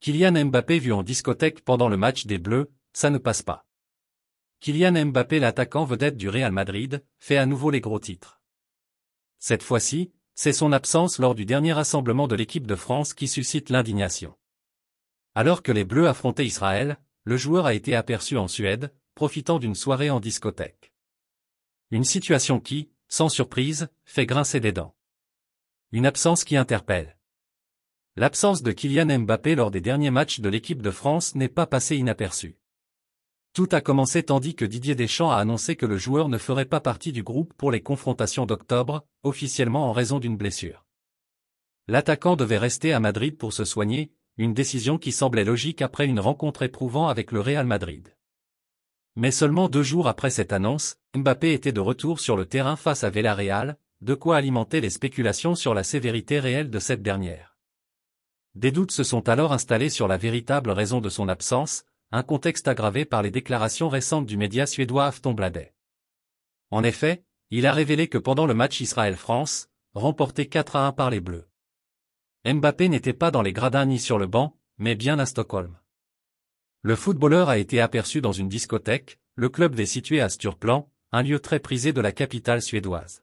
Kylian Mbappé vu en discothèque pendant le match des Bleus, ça ne passe pas. Kylian Mbappé l'attaquant vedette du Real Madrid, fait à nouveau les gros titres. Cette fois-ci, c'est son absence lors du dernier rassemblement de l'équipe de France qui suscite l'indignation. Alors que les Bleus affrontaient Israël, le joueur a été aperçu en Suède, profitant d'une soirée en discothèque. Une situation qui, sans surprise, fait grincer des dents. Une absence qui interpelle. L'absence de Kylian Mbappé lors des derniers matchs de l'équipe de France n'est pas passée inaperçue. Tout a commencé tandis que Didier Deschamps a annoncé que le joueur ne ferait pas partie du groupe pour les confrontations d'octobre, officiellement en raison d'une blessure. L'attaquant devait rester à Madrid pour se soigner, une décision qui semblait logique après une rencontre éprouvante avec le Real Madrid. Mais seulement deux jours après cette annonce, Mbappé était de retour sur le terrain face à Villarreal, de quoi alimenter les spéculations sur la sévérité réelle de cette dernière. Des doutes se sont alors installés sur la véritable raison de son absence, un contexte aggravé par les déclarations récentes du média suédois Aftonbladet. En effet, il a révélé que pendant le match Israël-France, remporté 4 à 1 par les Bleus, Mbappé n'était pas dans les gradins ni sur le banc, mais bien à Stockholm. Le footballeur a été aperçu dans une discothèque, le club des situé à Sturplan, un lieu très prisé de la capitale suédoise.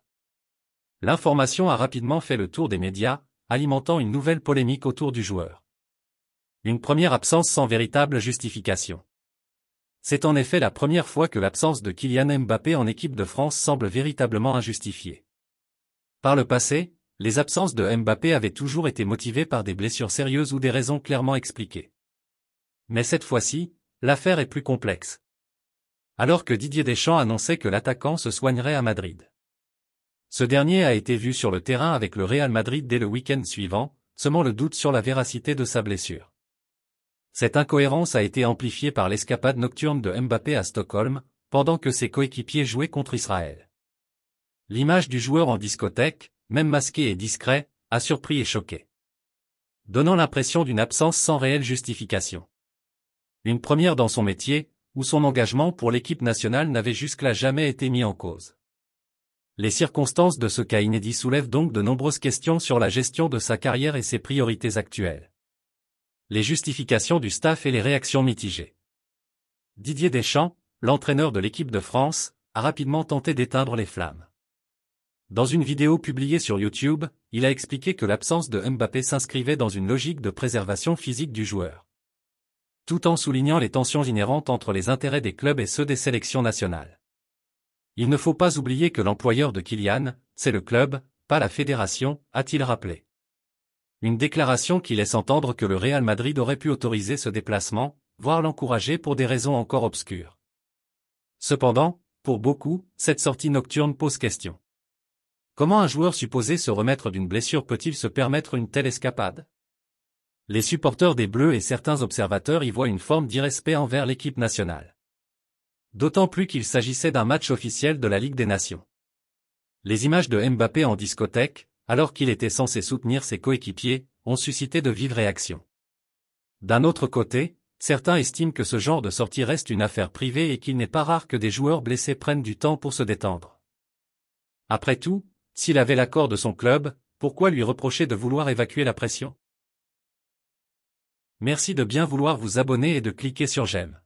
L'information a rapidement fait le tour des médias, alimentant une nouvelle polémique autour du joueur. Une première absence sans véritable justification. C'est en effet la première fois que l'absence de Kylian Mbappé en équipe de France semble véritablement injustifiée. Par le passé, les absences de Mbappé avaient toujours été motivées par des blessures sérieuses ou des raisons clairement expliquées. Mais cette fois-ci, l'affaire est plus complexe. Alors que Didier Deschamps annonçait que l'attaquant se soignerait à Madrid. Ce dernier a été vu sur le terrain avec le Real Madrid dès le week-end suivant, semant le doute sur la véracité de sa blessure. Cette incohérence a été amplifiée par l'escapade nocturne de Mbappé à Stockholm, pendant que ses coéquipiers jouaient contre Israël. L'image du joueur en discothèque, même masqué et discret, a surpris et choqué. Donnant l'impression d'une absence sans réelle justification. Une première dans son métier, où son engagement pour l'équipe nationale n'avait jusque-là jamais été mis en cause. Les circonstances de ce cas inédit soulèvent donc de nombreuses questions sur la gestion de sa carrière et ses priorités actuelles. Les justifications du staff et les réactions mitigées. Didier Deschamps, l'entraîneur de l'équipe de France, a rapidement tenté d'éteindre les flammes. Dans une vidéo publiée sur YouTube, il a expliqué que l'absence de Mbappé s'inscrivait dans une logique de préservation physique du joueur. Tout en soulignant les tensions inhérentes entre les intérêts des clubs et ceux des sélections nationales. Il ne faut pas oublier que l'employeur de Kylian, c'est le club, pas la fédération, a-t-il rappelé. Une déclaration qui laisse entendre que le Real Madrid aurait pu autoriser ce déplacement, voire l'encourager pour des raisons encore obscures. Cependant, pour beaucoup, cette sortie nocturne pose question. Comment un joueur supposé se remettre d'une blessure peut-il se permettre une telle escapade Les supporters des Bleus et certains observateurs y voient une forme d'irrespect envers l'équipe nationale. D'autant plus qu'il s'agissait d'un match officiel de la Ligue des Nations. Les images de Mbappé en discothèque, alors qu'il était censé soutenir ses coéquipiers, ont suscité de vives réactions. D'un autre côté, certains estiment que ce genre de sortie reste une affaire privée et qu'il n'est pas rare que des joueurs blessés prennent du temps pour se détendre. Après tout, s'il avait l'accord de son club, pourquoi lui reprocher de vouloir évacuer la pression Merci de bien vouloir vous abonner et de cliquer sur j'aime.